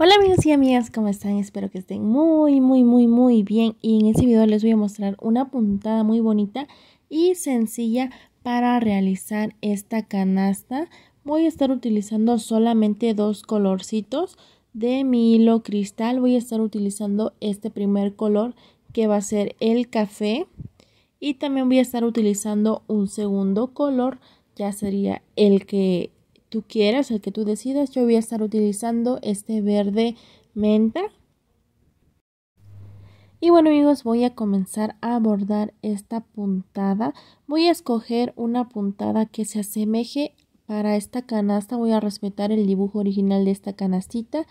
Hola amigos y amigas, ¿cómo están? Espero que estén muy, muy, muy, muy bien. Y en este video les voy a mostrar una puntada muy bonita y sencilla para realizar esta canasta. Voy a estar utilizando solamente dos colorcitos de mi hilo cristal. Voy a estar utilizando este primer color que va a ser el café. Y también voy a estar utilizando un segundo color, ya sería el que tú quieras, el que tú decidas. Yo voy a estar utilizando este verde menta. Y bueno amigos, voy a comenzar a bordar esta puntada. Voy a escoger una puntada que se asemeje para esta canasta. Voy a respetar el dibujo original de esta canastita,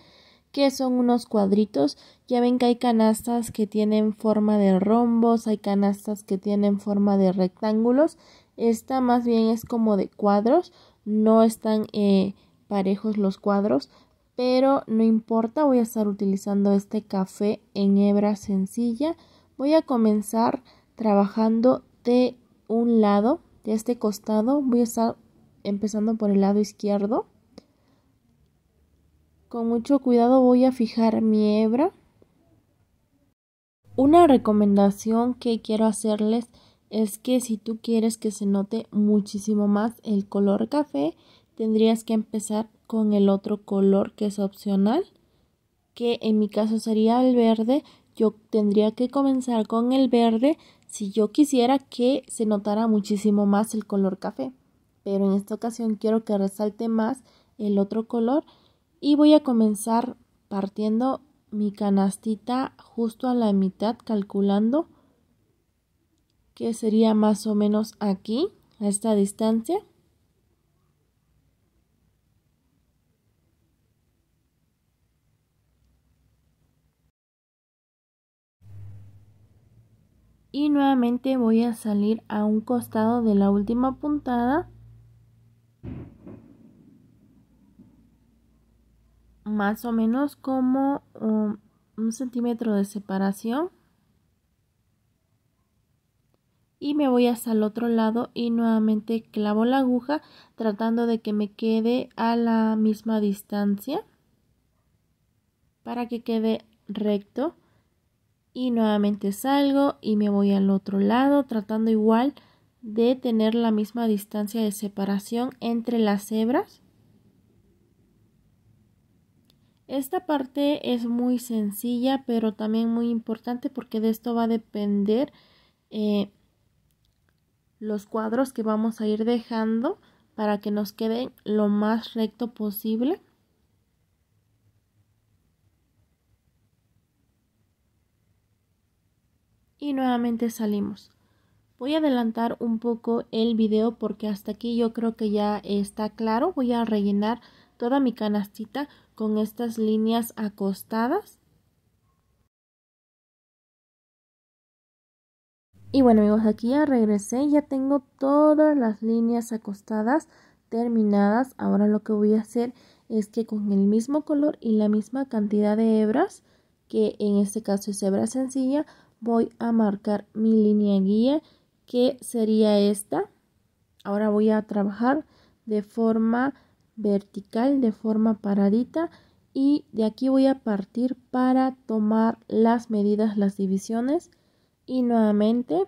que son unos cuadritos. Ya ven que hay canastas que tienen forma de rombos, hay canastas que tienen forma de rectángulos. Esta más bien es como de cuadros no están eh, parejos los cuadros, pero no importa, voy a estar utilizando este café en hebra sencilla. Voy a comenzar trabajando de un lado, de este costado, voy a estar empezando por el lado izquierdo. Con mucho cuidado voy a fijar mi hebra. Una recomendación que quiero hacerles es que si tú quieres que se note muchísimo más el color café, tendrías que empezar con el otro color que es opcional, que en mi caso sería el verde. Yo tendría que comenzar con el verde si yo quisiera que se notara muchísimo más el color café. Pero en esta ocasión quiero que resalte más el otro color y voy a comenzar partiendo mi canastita justo a la mitad calculando que sería más o menos aquí, a esta distancia. Y nuevamente voy a salir a un costado de la última puntada. Más o menos como un, centímetro de separación y me voy hasta el otro lado y nuevamente clavo la aguja tratando de que me quede a la misma distancia para que quede recto y nuevamente salgo y me voy al otro lado tratando igual de tener la misma distancia de separación entre las hebras esta parte es muy sencilla pero también muy importante porque de esto va a depender eh, los cuadros que vamos a ir dejando para que nos queden lo más recto posible. Y nuevamente salimos. Voy a adelantar un poco el video porque hasta aquí yo creo que ya está claro. Voy a rellenar toda mi canastita con estas líneas acostadas. Y bueno amigos, aquí ya regresé, ya tengo todas las líneas acostadas terminadas. Ahora lo que voy a hacer es que con el mismo color y la misma cantidad de hebras, que en este caso es hebra sencilla, voy a marcar mi línea guía que sería esta. Ahora voy a trabajar de forma vertical, de forma paradita y de aquí voy a partir para tomar las medidas, las divisiones y nuevamente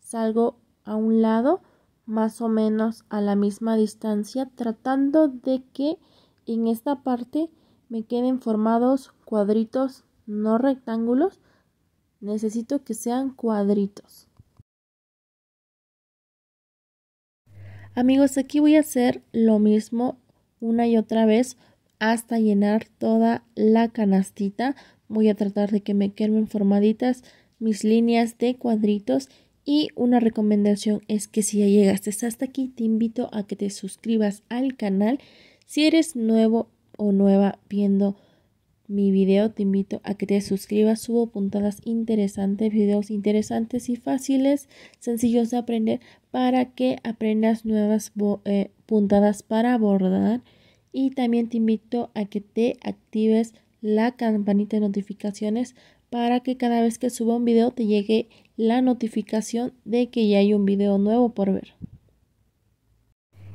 salgo a un lado más o menos a la misma distancia tratando de que en esta parte me queden formados cuadritos no rectángulos necesito que sean cuadritos amigos aquí voy a hacer lo mismo una y otra vez hasta llenar toda la canastita voy a tratar de que me queden formaditas mis líneas de cuadritos y una recomendación es que si ya llegaste hasta aquí te invito a que te suscribas al canal. Si eres nuevo o nueva viendo mi video te invito a que te suscribas, subo puntadas interesantes, videos interesantes y fáciles, sencillos de aprender para que aprendas nuevas eh, puntadas para bordar y también te invito a que te actives la campanita de notificaciones para que cada vez que suba un video te llegue la notificación de que ya hay un video nuevo por ver.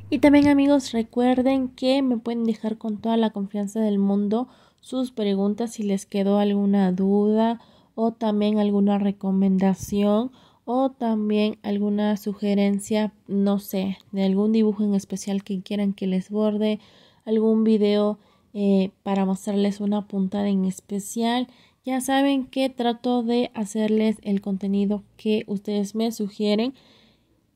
Y también amigos recuerden que me pueden dejar con toda la confianza del mundo sus preguntas si les quedó alguna duda o también alguna recomendación o también alguna sugerencia, no sé, de algún dibujo en especial que quieran que les borde, algún video eh, para mostrarles una puntada en especial ya saben que trato de hacerles el contenido que ustedes me sugieren.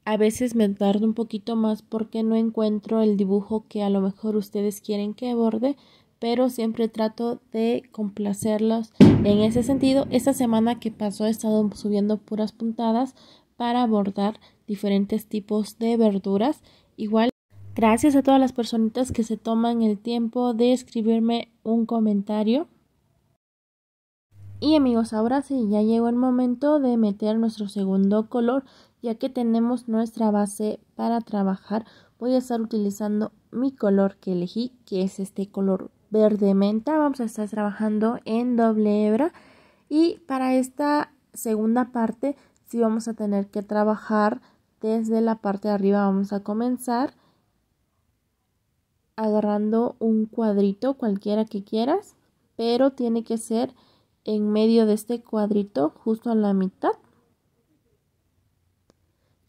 A veces me tardo un poquito más porque no encuentro el dibujo que a lo mejor ustedes quieren que aborde, pero siempre trato de complacerlos en ese sentido. Esta semana que pasó he estado subiendo puras puntadas para abordar diferentes tipos de verduras. Igual, gracias a todas las personitas que se toman el tiempo de escribirme un comentario. Y amigos, ahora sí, ya llegó el momento de meter nuestro segundo color, ya que tenemos nuestra base para trabajar. Voy a estar utilizando mi color que elegí, que es este color verde menta. Vamos a estar trabajando en doble hebra. Y para esta segunda parte, sí vamos a tener que trabajar desde la parte de arriba. Vamos a comenzar agarrando un cuadrito, cualquiera que quieras, pero tiene que ser en medio de este cuadrito, justo a la mitad.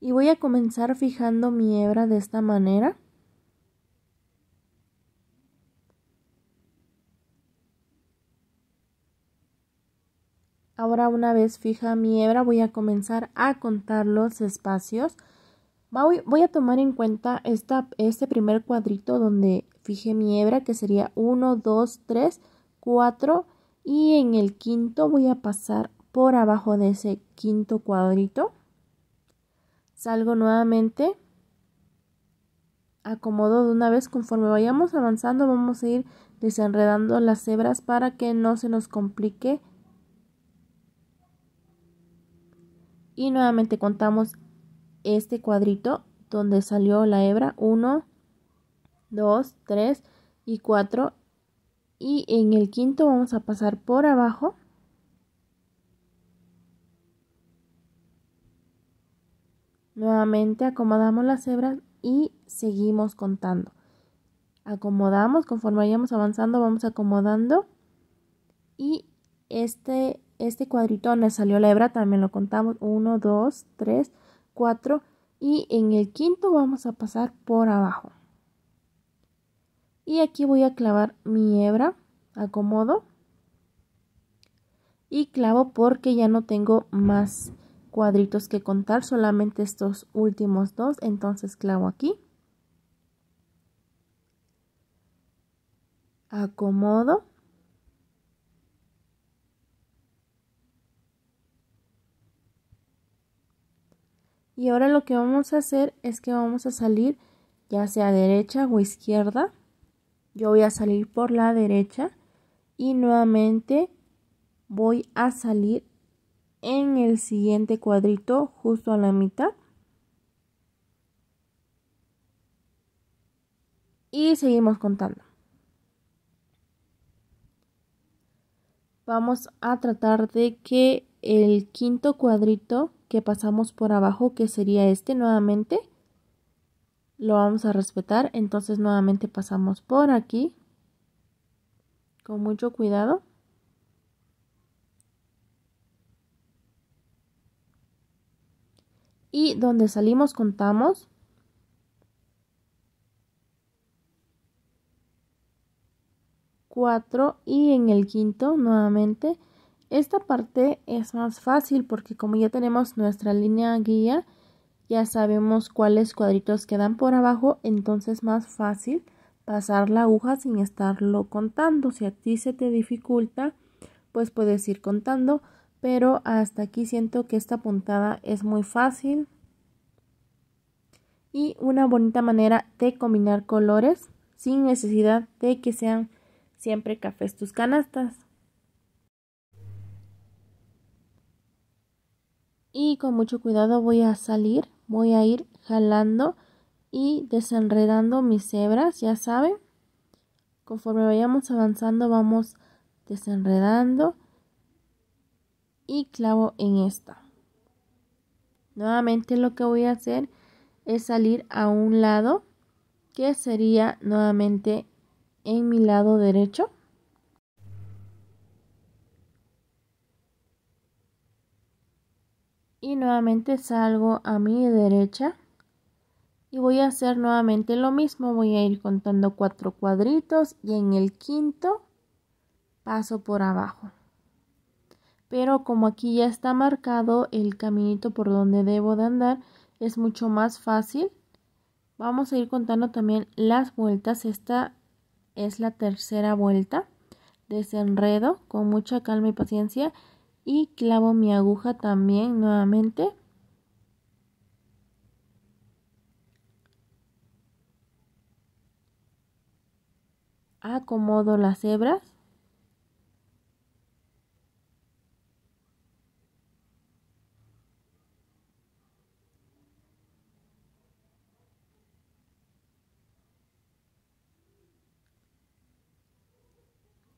Y voy a comenzar fijando mi hebra de esta manera. Ahora una vez fija mi hebra voy a comenzar a contar los espacios. Voy, a tomar en cuenta este primer cuadrito donde fije mi hebra que sería 1, 2, 3, 4 y en el quinto voy a pasar por abajo de ese quinto cuadrito salgo nuevamente acomodo de una vez conforme vayamos avanzando vamos a ir desenredando las hebras para que no se nos complique y nuevamente contamos este cuadrito donde salió la hebra 1 2 3 y 4 y en el quinto vamos a pasar por abajo nuevamente acomodamos las hebras y seguimos contando acomodamos conforme vayamos avanzando vamos acomodando y este este cuadrito salió la hebra también lo contamos 1 2 3 4 y en el quinto vamos a pasar por abajo y aquí voy a clavar mi hebra acomodo y clavo porque ya no tengo más cuadritos que contar solamente estos últimos dos entonces clavo aquí acomodo y ahora lo que vamos a hacer es que vamos a salir ya sea derecha o izquierda yo voy a salir por la derecha y nuevamente voy a salir en el siguiente cuadrito justo a la mitad y seguimos contando vamos a tratar de que el quinto cuadrito que pasamos por abajo que sería este nuevamente lo vamos a respetar. Entonces nuevamente pasamos por aquí con mucho cuidado. Y donde salimos contamos. 4 y en el quinto nuevamente. Esta parte es más fácil porque como ya tenemos nuestra línea guía, ya sabemos cuáles cuadritos quedan por abajo, entonces más fácil pasar la aguja sin estarlo contando. Si a ti se te dificulta, pues puedes ir contando, pero hasta aquí siento que esta puntada es muy fácil. Y una bonita manera de combinar colores sin necesidad de que sean siempre cafés tus canastas. Y con mucho cuidado voy a salir voy a ir jalando y desenredando mis hebras, ya saben. Conforme vayamos avanzando vamos desenredando y clavo en esta. Nuevamente lo que voy a hacer es salir a un lado que sería nuevamente en mi lado derecho. y nuevamente salgo a mi derecha y voy a hacer nuevamente lo mismo voy a ir contando cuatro cuadritos y en el quinto paso por abajo pero como aquí ya está marcado el caminito por donde debo de andar es mucho más fácil vamos a ir contando también las vueltas esta es la tercera vuelta desenredo con mucha calma y paciencia y clavo mi aguja también nuevamente acomodo las hebras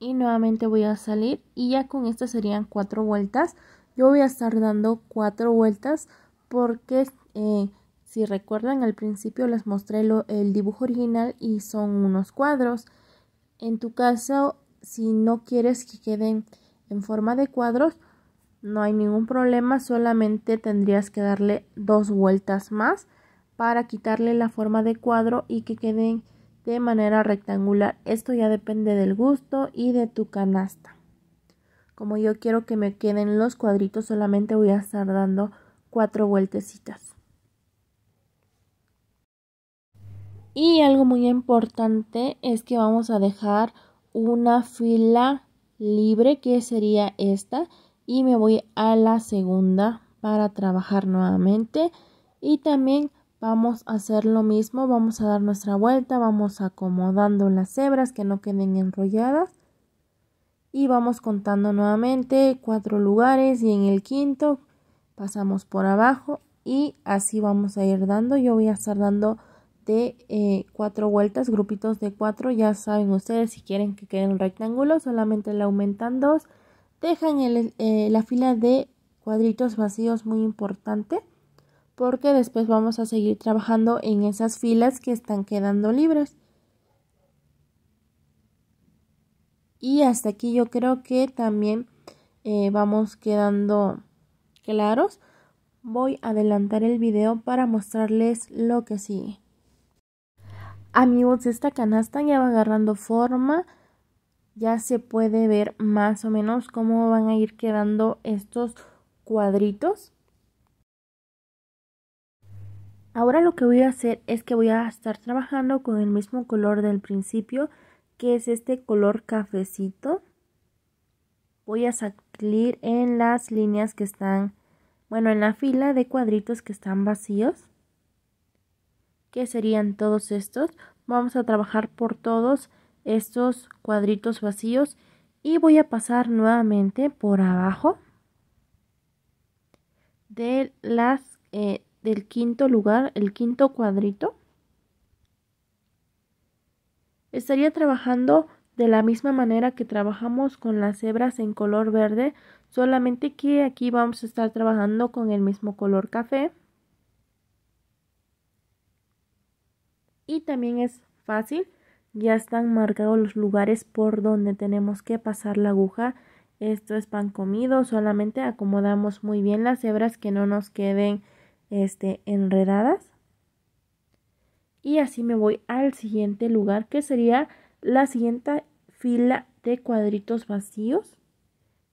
y nuevamente voy a salir y ya con esto serían cuatro vueltas yo voy a estar dando cuatro vueltas porque eh, si recuerdan al principio les mostré el dibujo original y son unos cuadros en tu caso si no quieres que queden en forma de cuadros no hay ningún problema solamente tendrías que darle dos vueltas más para quitarle la forma de cuadro y que queden de manera rectangular. Esto ya depende del gusto y de tu canasta. Como yo quiero que me queden los cuadritos, solamente voy a estar dando cuatro vueltecitas. Y algo muy importante es que vamos a dejar una fila libre que sería esta y me voy a la segunda para trabajar nuevamente y también Vamos a hacer lo mismo, vamos a dar nuestra vuelta, vamos acomodando las hebras que no queden enrolladas y vamos contando nuevamente cuatro lugares y en el quinto pasamos por abajo y así vamos a ir dando. Yo voy a estar dando de eh, cuatro vueltas, grupitos de cuatro, ya saben ustedes si quieren que queden rectángulos, solamente le aumentan dos. Dejan eh, la fila de cuadritos vacíos muy importante porque después vamos a seguir trabajando en esas filas que están quedando libres. Y hasta aquí yo creo que también eh, vamos quedando claros. Voy a adelantar el video para mostrarles lo que sigue. Amigos, esta canasta ya va agarrando forma. Ya se puede ver más o menos cómo van a ir quedando estos cuadritos. Ahora lo que voy a hacer es que voy a estar trabajando con el mismo color del principio, que es este color cafecito. Voy a salir en las líneas que están, bueno, en la fila de cuadritos que están vacíos, que serían todos estos. Vamos a trabajar por todos estos cuadritos vacíos y voy a pasar nuevamente por abajo de las eh, del quinto lugar, el quinto cuadrito, estaría trabajando de la misma manera que trabajamos con las hebras en color verde, solamente que aquí vamos a estar trabajando con el mismo color café. Y también es fácil, ya están marcados los lugares por donde tenemos que pasar la aguja. Esto es pan comido, solamente acomodamos muy bien las hebras que no nos queden este, enredadas. Y así me voy al siguiente lugar que sería la siguiente fila de cuadritos vacíos.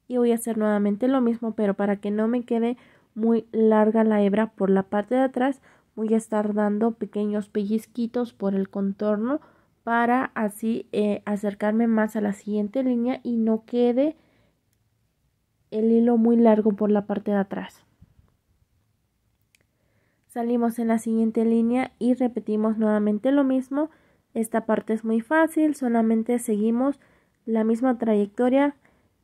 Y voy a hacer nuevamente lo mismo, pero para que no me quede muy larga la hebra por la parte de atrás, voy a estar dando pequeños pellizquitos por el contorno para así eh, acercarme más a la siguiente línea y no quede el hilo muy largo por la parte de atrás. Salimos en la siguiente línea y repetimos nuevamente lo mismo. Esta parte es muy fácil, solamente seguimos la misma trayectoria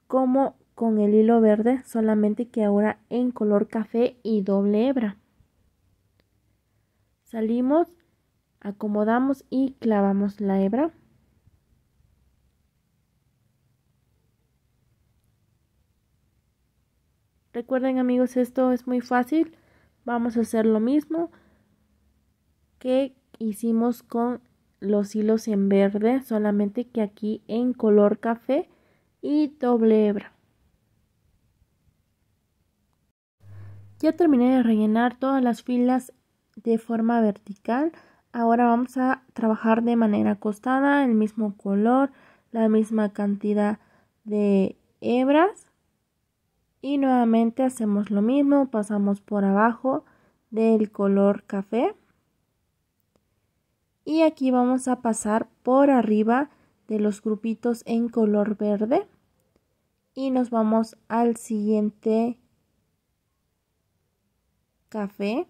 como con el hilo verde, solamente que ahora en color café y doble hebra. Salimos, acomodamos y clavamos la hebra. Recuerden amigos, esto es muy fácil. Vamos a hacer lo mismo que hicimos con los hilos en verde, solamente que aquí en color café y doble hebra. Ya terminé de rellenar todas las filas de forma vertical. Ahora vamos a trabajar de manera acostada, el mismo color, la misma cantidad de hebras y nuevamente hacemos lo mismo pasamos por abajo del color café y aquí vamos a pasar por arriba de los grupitos en color verde y nos vamos al siguiente café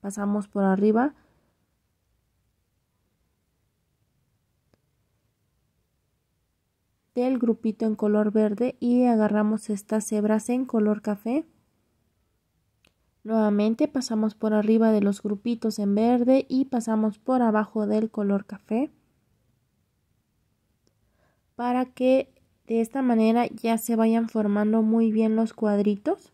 pasamos por arriba del grupito en color verde y agarramos estas hebras en color café. Nuevamente pasamos por arriba de los grupitos en verde y pasamos por abajo del color café para que de esta manera ya se vayan formando muy bien los cuadritos.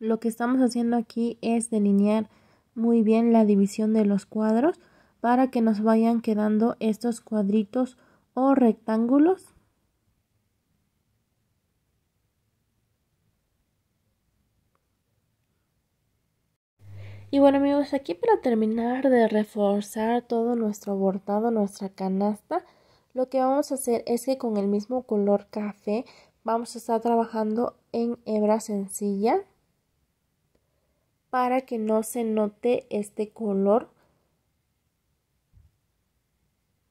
Lo que estamos haciendo aquí es delinear muy bien la división de los cuadros para que nos vayan quedando estos cuadritos o rectángulos. Y bueno amigos, aquí para terminar de reforzar todo nuestro bordado, nuestra canasta, lo que vamos a hacer es que con el mismo color café vamos a estar trabajando en hebra sencilla para que no se note este color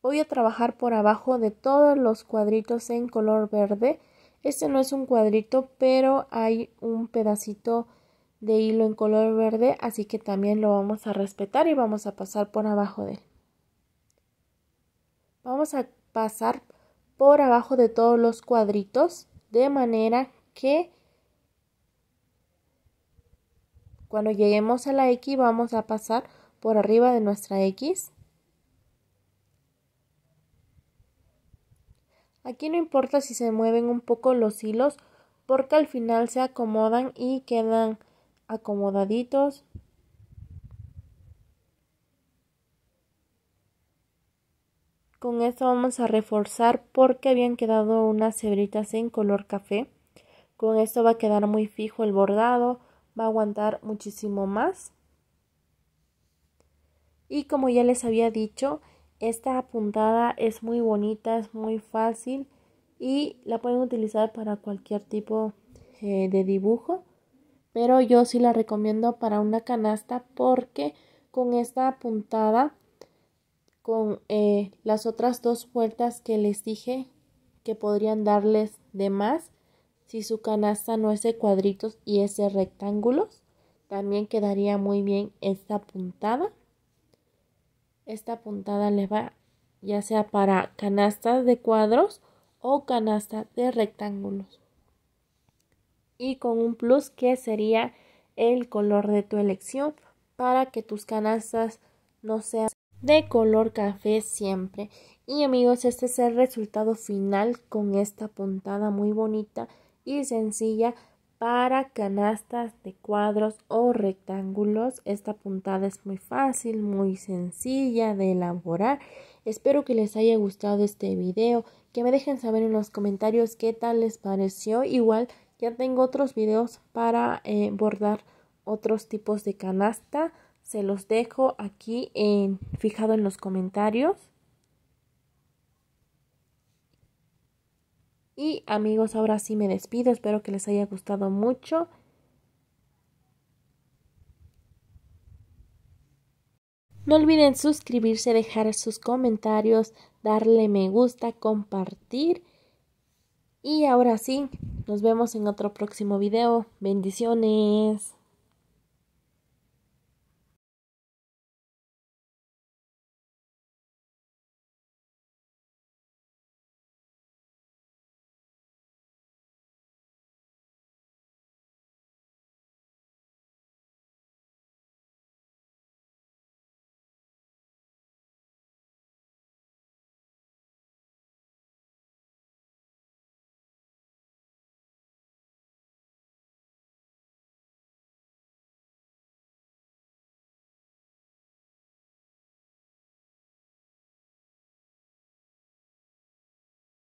Voy a trabajar por abajo de todos los cuadritos en color verde. Este no es un cuadrito, pero hay un pedacito de hilo en color verde, así que también lo vamos a respetar y vamos a pasar por abajo de él. Vamos a pasar por abajo de todos los cuadritos de manera que cuando lleguemos a la X vamos a pasar por arriba de nuestra X Aquí no importa si se mueven un poco los hilos porque al final se acomodan y quedan acomodaditos. Con esto vamos a reforzar porque habían quedado unas cebritas en color café. Con esto va a quedar muy fijo el bordado, va a aguantar muchísimo más. Y como ya les había dicho, esta puntada es muy bonita, es muy fácil y la pueden utilizar para cualquier tipo eh, de dibujo. Pero yo sí la recomiendo para una canasta porque con esta puntada, con eh, las otras dos vueltas que les dije que podrían darles de más, si su canasta no es de cuadritos y es de rectángulos, también quedaría muy bien esta puntada. Esta puntada le va ya sea para canastas de cuadros o canasta de rectángulos. Y con un plus que sería el color de tu elección para que tus canastas no sean de color café siempre. Y amigos, este es el resultado final con esta puntada muy bonita y sencilla para canastas de cuadros o rectángulos, esta puntada es muy fácil, muy sencilla de elaborar. Espero que les haya gustado este video, que me dejen saber en los comentarios qué tal les pareció. Igual ya tengo otros videos para eh, bordar otros tipos de canasta. Se los dejo aquí en, fijado en los comentarios. Y amigos, ahora sí me despido. Espero que les haya gustado mucho. No olviden suscribirse, dejar sus comentarios, darle me gusta, compartir. Y ahora sí, nos vemos en otro próximo video. Bendiciones.